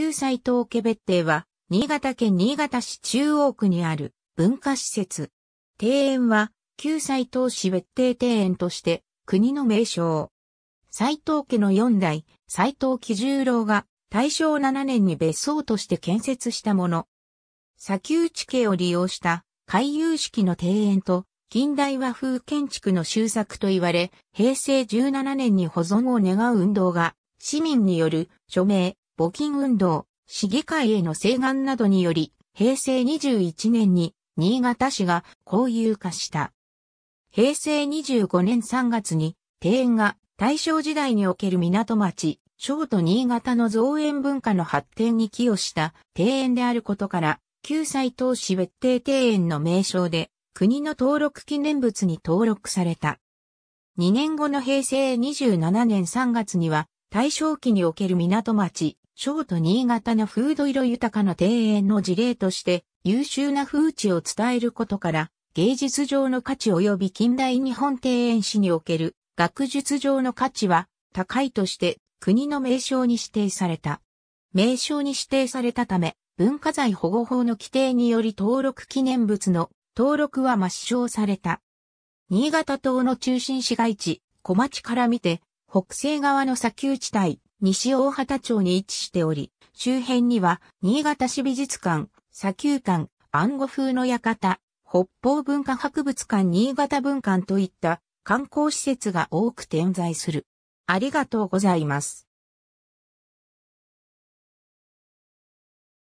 旧斎藤家別邸は、新潟県新潟市中央区にある文化施設。庭園は、旧斎藤市別邸庭園として、国の名称。斎藤家の4代、斎藤喜十郎が、大正7年に別荘として建設したもの。砂丘地形を利用した、回遊式の庭園と、近代和風建築の修作と言われ、平成17年に保存を願う運動が、市民による署名、募金運動、市議会への請願などにより、平成21年に新潟市が公有化した。平成25年3月に庭園が大正時代における港町、小都新潟の造園文化の発展に寄与した庭園であることから、旧斎藤市別邸庭園の名称で国の登録記念物に登録された。2年後の平成27年3月には大正期における港町、小都新潟の風土色豊かな庭園の事例として優秀な風地を伝えることから、芸術上の価値及び近代日本庭園史における学術上の価値は高いとして国の名称に指定された。名称に指定されたため、文化財保護法の規定により登録記念物の登録は抹消された。新潟島の中心市街地、小町から見て、北西側の砂丘地帯、西大畑町に位置しており、周辺には、新潟市美術館、砂丘館、暗号風の館、北方文化博物館新潟文館といった観光施設が多く点在する。ありがとうございます。